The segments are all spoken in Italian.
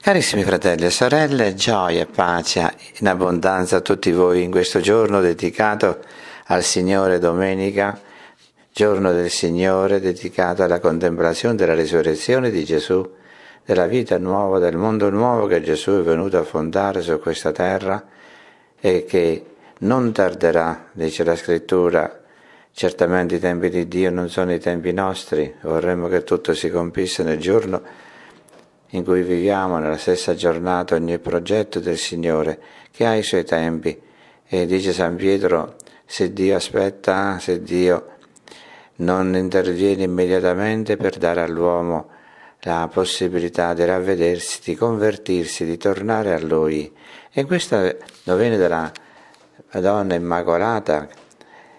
Carissimi fratelli e sorelle, gioia e pace in abbondanza a tutti voi in questo giorno dedicato al Signore domenica, giorno del Signore dedicato alla contemplazione della risurrezione di Gesù, della vita nuova, del mondo nuovo che Gesù è venuto a fondare su questa terra e che non tarderà, dice la scrittura, certamente i tempi di Dio non sono i tempi nostri, vorremmo che tutto si compisse nel giorno in cui viviamo nella stessa giornata ogni progetto del Signore che ha i suoi tempi. E dice San Pietro, se Dio aspetta, se Dio non interviene immediatamente per dare all'uomo la possibilità di ravvedersi, di convertirsi, di tornare a Lui. E questa novena della Madonna Immacolata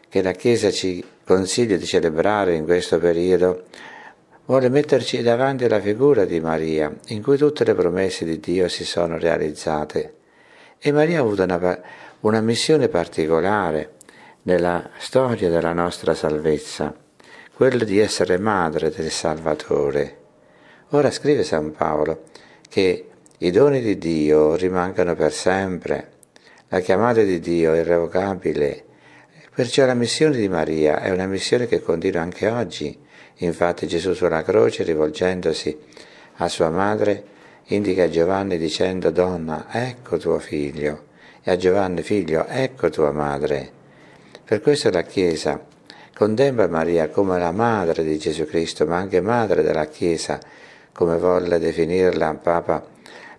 che la Chiesa ci consiglia di celebrare in questo periodo vuole metterci davanti la figura di Maria, in cui tutte le promesse di Dio si sono realizzate. E Maria ha avuto una, una missione particolare nella storia della nostra salvezza, quella di essere madre del Salvatore. Ora scrive San Paolo che i doni di Dio rimangono per sempre, la chiamata di Dio è irrevocabile, perciò la missione di Maria è una missione che continua anche oggi Infatti Gesù sulla croce, rivolgendosi a sua madre, indica a Giovanni dicendo Donna, ecco tuo figlio, e a Giovanni figlio, ecco tua madre. Per questo la Chiesa condembna Maria come la madre di Gesù Cristo, ma anche madre della Chiesa, come volle definirla Papa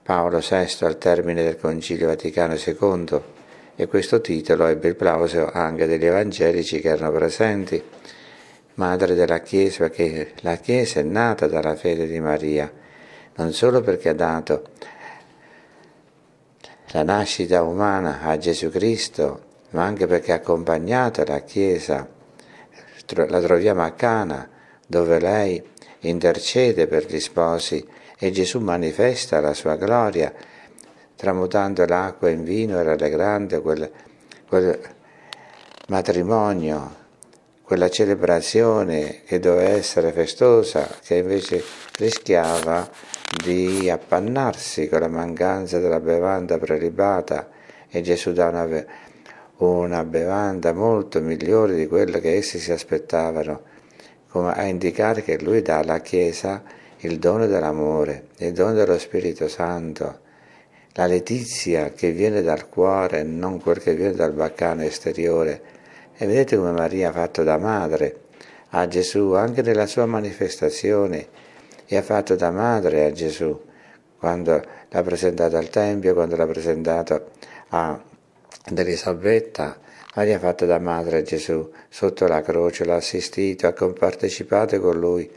Paolo VI al termine del Concilio Vaticano II, e questo titolo ebbe il plauso anche degli evangelici che erano presenti madre della Chiesa, perché la Chiesa è nata dalla fede di Maria, non solo perché ha dato la nascita umana a Gesù Cristo, ma anche perché ha accompagnato la Chiesa. La troviamo a Cana, dove lei intercede per gli sposi e Gesù manifesta la sua gloria, tramutando l'acqua in vino e rallegrando quel, quel matrimonio quella celebrazione che doveva essere festosa, che invece rischiava di appannarsi con la mancanza della bevanda prelibata e Gesù dà una, una bevanda molto migliore di quella che essi si aspettavano, come a indicare che lui dà alla Chiesa il dono dell'amore, il dono dello Spirito Santo, la letizia che viene dal cuore non quel che viene dal baccano esteriore e vedete come Maria ha fatto da madre a Gesù anche nella sua manifestazione e ha fatto da madre a Gesù quando l'ha presentato al Tempio, quando l'ha presentato a Elisabetta. Maria ha fatto da madre a Gesù sotto la croce, l'ha assistito, ha compartecipato con lui,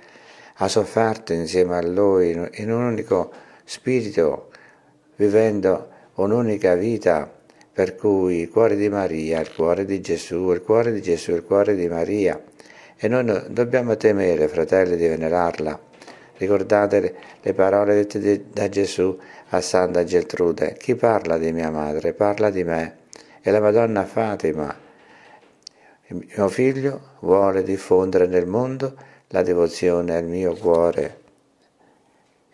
ha sofferto insieme a lui in un unico spirito, vivendo un'unica vita per cui il cuore di Maria, il cuore di Gesù, il cuore di Gesù, il cuore di Maria. E noi dobbiamo temere, fratelli, di venerarla. Ricordate le parole dette da Gesù a Santa Geltrude. Chi parla di mia madre parla di me. E la Madonna Fatima, il mio figlio, vuole diffondere nel mondo la devozione al mio cuore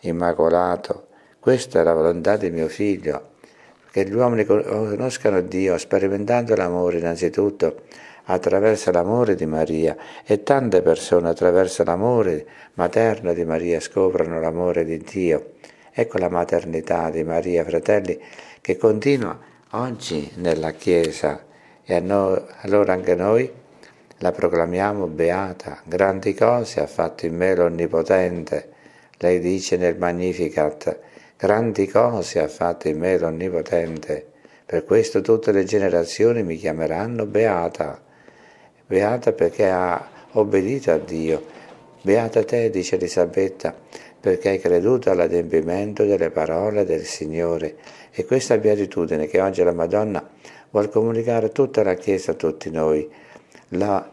immacolato. Questa è la volontà di mio figlio che gli uomini conoscano Dio sperimentando l'amore innanzitutto attraverso l'amore di Maria e tante persone attraverso l'amore materno di Maria scoprono l'amore di Dio. Ecco la maternità di Maria, fratelli, che continua oggi nella Chiesa e noi, allora anche noi la proclamiamo beata. Grandi cose ha fatto in me l'Onnipotente, lei dice nel Magnificat Grandi cose ha fatto in me l'Onnipotente, per questo tutte le generazioni mi chiameranno beata. Beata perché ha obbedito a Dio. Beata te, dice Elisabetta, perché hai creduto all'adempimento delle parole del Signore. E questa beatitudine che oggi la Madonna vuol comunicare a tutta la Chiesa, a tutti noi. La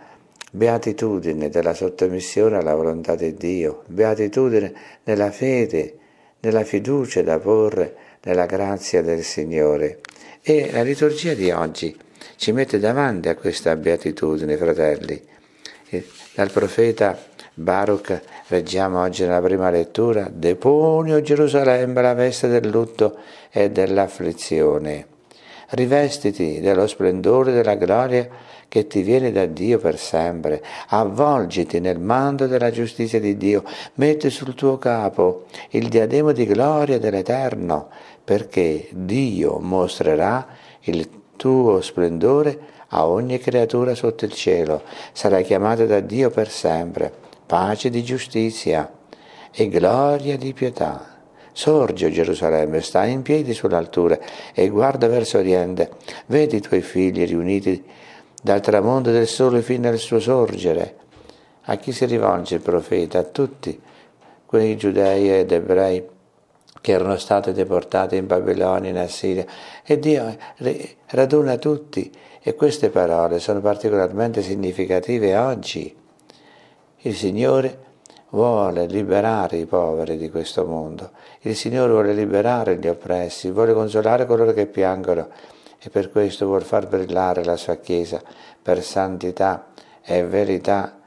beatitudine della sottomissione alla volontà di Dio, beatitudine nella fede nella fiducia da porre nella grazia del Signore. E la liturgia di oggi ci mette davanti a questa beatitudine, fratelli. Dal profeta Baruch leggiamo oggi nella prima lettura, Deponi o Gerusalemme la veste del lutto e dell'afflizione. Rivestiti dello splendore della gloria che ti viene da Dio per sempre. Avvolgiti nel manto della giustizia di Dio, metti sul tuo capo il diadema di gloria dell'Eterno, perché Dio mostrerà il tuo splendore a ogni creatura sotto il cielo. Sarai chiamato da Dio per sempre. Pace di giustizia e gloria di pietà. Sorge, Gerusalemme, stai in piedi sull'altura e guarda verso Oriente. Vedi i tuoi figli riuniti dal tramonto del sole fino al suo sorgere. A chi si rivolge il profeta? A tutti quei giudei ed ebrei che erano stati deportati in Babilonia, in Assiria. E Dio raduna tutti. E queste parole sono particolarmente significative oggi. Il Signore vuole liberare i poveri di questo mondo. Il Signore vuole liberare gli oppressi, vuole consolare coloro che piangono e per questo vuol far brillare la sua Chiesa per santità e verità.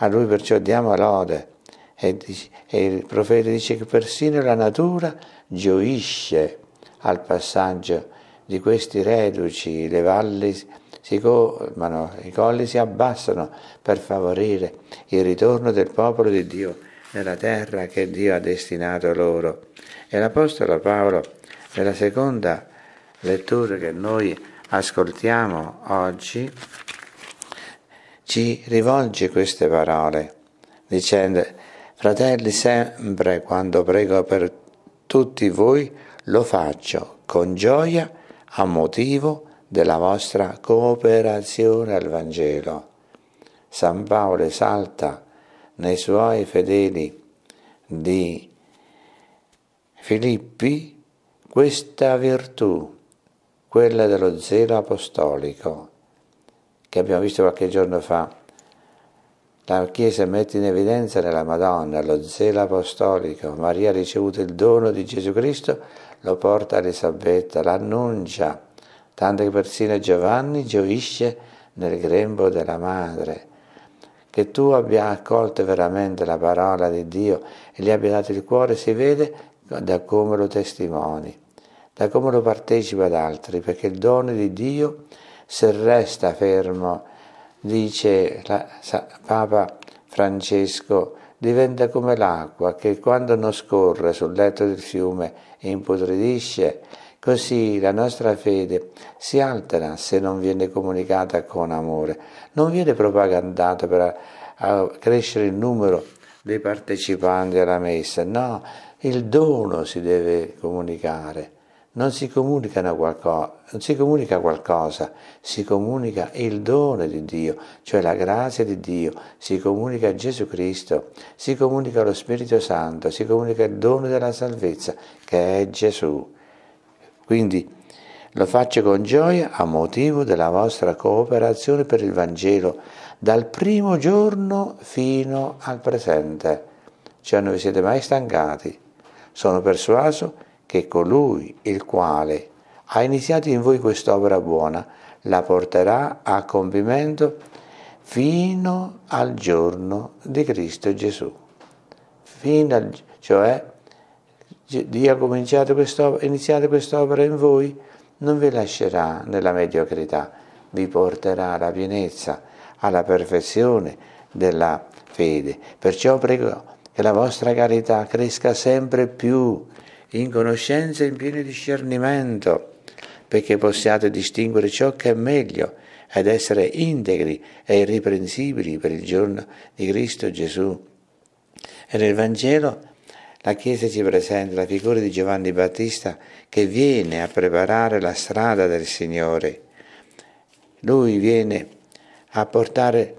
A lui perciò diamo lode. E, e il profeta dice che persino la natura gioisce al passaggio di questi reduci, le valli si colmano, i colli si abbassano per favorire il ritorno del popolo di Dio nella terra che Dio ha destinato loro. E l'Apostolo Paolo, nella seconda letture che noi ascoltiamo oggi, ci rivolge queste parole, dicendo, fratelli, sempre quando prego per tutti voi, lo faccio con gioia a motivo della vostra cooperazione al Vangelo. San Paolo esalta nei suoi fedeli di Filippi questa virtù quella dello zelo apostolico, che abbiamo visto qualche giorno fa. La Chiesa mette in evidenza nella Madonna lo zelo apostolico. Maria ha ricevuto il dono di Gesù Cristo, lo porta a Elisabetta, l'annuncia, tanto che persino Giovanni gioisce nel grembo della madre. Che tu abbia accolto veramente la parola di Dio e gli abbia dato il cuore si vede da come lo testimoni da come lo partecipa ad altri, perché il dono di Dio, se resta fermo, dice la, sa, Papa Francesco, diventa come l'acqua che quando non scorre sul letto del fiume impotridisce, Così la nostra fede si altera se non viene comunicata con amore, non viene propagandata per crescere il numero dei partecipanti alla messa, no, il dono si deve comunicare non si, qualcosa, non si comunica qualcosa, si comunica il dono di Dio, cioè la grazia di Dio, si comunica Gesù Cristo, si comunica lo Spirito Santo, si comunica il dono della salvezza che è Gesù. Quindi lo faccio con gioia a motivo della vostra cooperazione per il Vangelo dal primo giorno fino al presente. Cioè non vi siete mai stancati. Sono persuaso che colui il quale ha iniziato in voi quest'opera buona la porterà a compimento fino al giorno di Cristo Gesù. Al, cioè, Dio ha cominciato quest'opera, iniziato quest'opera in voi, non vi lascerà nella mediocrità, vi porterà alla pienezza, alla perfezione della fede. Perciò prego che la vostra carità cresca sempre più in conoscenza e in pieno discernimento, perché possiate distinguere ciò che è meglio ed essere integri e irriprensibili per il giorno di Cristo Gesù. E nel Vangelo la Chiesa ci presenta la figura di Giovanni Battista che viene a preparare la strada del Signore. Lui viene a portare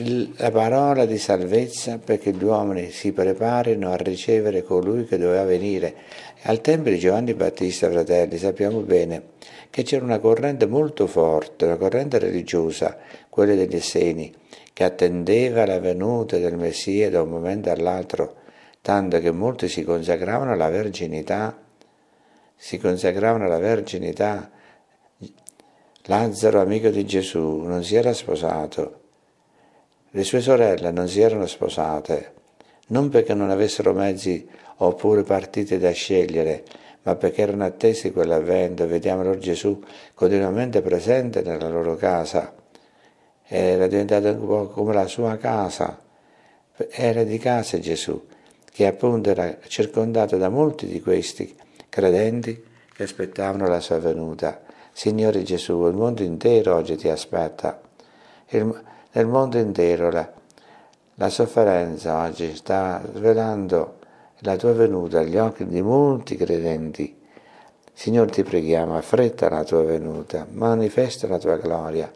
la parola di salvezza perché gli uomini si preparino a ricevere colui che doveva venire. Al tempo di Giovanni Battista, fratelli, sappiamo bene che c'era una corrente molto forte, una corrente religiosa, quella degli Esseni, che attendeva la venuta del Messia da un momento all'altro, tanto che molti si consacravano alla verginità, si consacravano alla verginità. Lazzaro, amico di Gesù, non si era sposato le sue sorelle non si erano sposate, non perché non avessero mezzi oppure partite da scegliere, ma perché erano attesi quell'avvento e vedevano Gesù continuamente presente nella loro casa. Era diventata un po' come la sua casa, era di casa Gesù, che appunto era circondato da molti di questi credenti che aspettavano la sua venuta. Signore Gesù, il mondo intero oggi ti aspetta. Il, nel mondo intero la, la sofferenza oggi sta svelando la tua venuta agli occhi di molti credenti. Signore ti preghiamo, affretta la tua venuta, manifesta la tua gloria,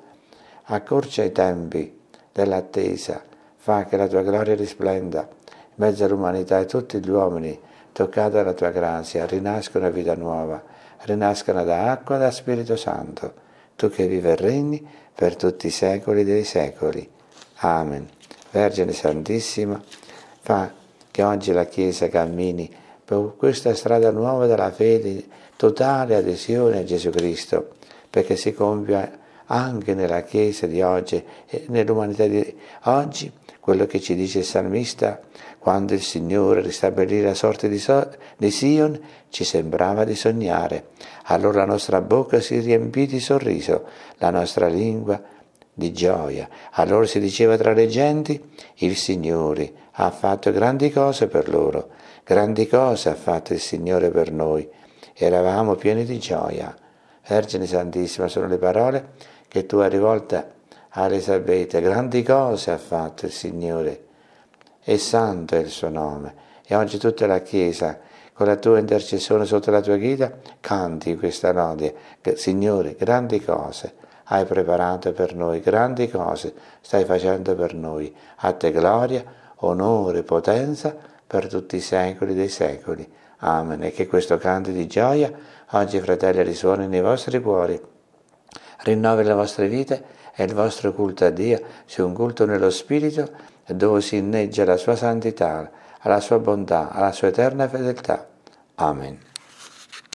accorcia i tempi dell'attesa, fa che la tua gloria risplenda in mezzo all'umanità e tutti gli uomini, toccati dalla tua grazia, rinascono a vita nuova, rinascono da acqua e da Spirito Santo tu che vivi e regni per tutti i secoli dei secoli. Amen. Vergine Santissima, fa che oggi la Chiesa cammini per questa strada nuova della fede, totale adesione a Gesù Cristo, perché si compia anche nella Chiesa di oggi e nell'umanità di oggi, quello che ci dice il salmista, quando il Signore ristabilì la sorte di, so- di Sion, ci sembrava di sognare. Allora la nostra bocca si riempì di sorriso, la nostra lingua di gioia. Allora si diceva tra le genti, il Signore ha fatto grandi cose per loro, grandi cose ha fatto il Signore per noi. Eravamo pieni di gioia. Vergine Santissima sono le parole che tu hai rivolta a Elisabetta. Grandi cose ha fatto il Signore e santo è il suo nome. E oggi tutta la Chiesa, con la tua intercessione sotto la tua guida, canti questa lode. Signore, grandi cose hai preparato per noi, grandi cose stai facendo per noi. A te gloria, onore, potenza per tutti i secoli dei secoli. Amen. E che questo canto di gioia oggi, fratelli, risuoni nei vostri cuori, rinnovi le vostre vite e il vostro culto a Dio sia un culto nello Spirito dove si inneggia la sua santità, la sua bontà, la sua eterna fedeltà. Amen.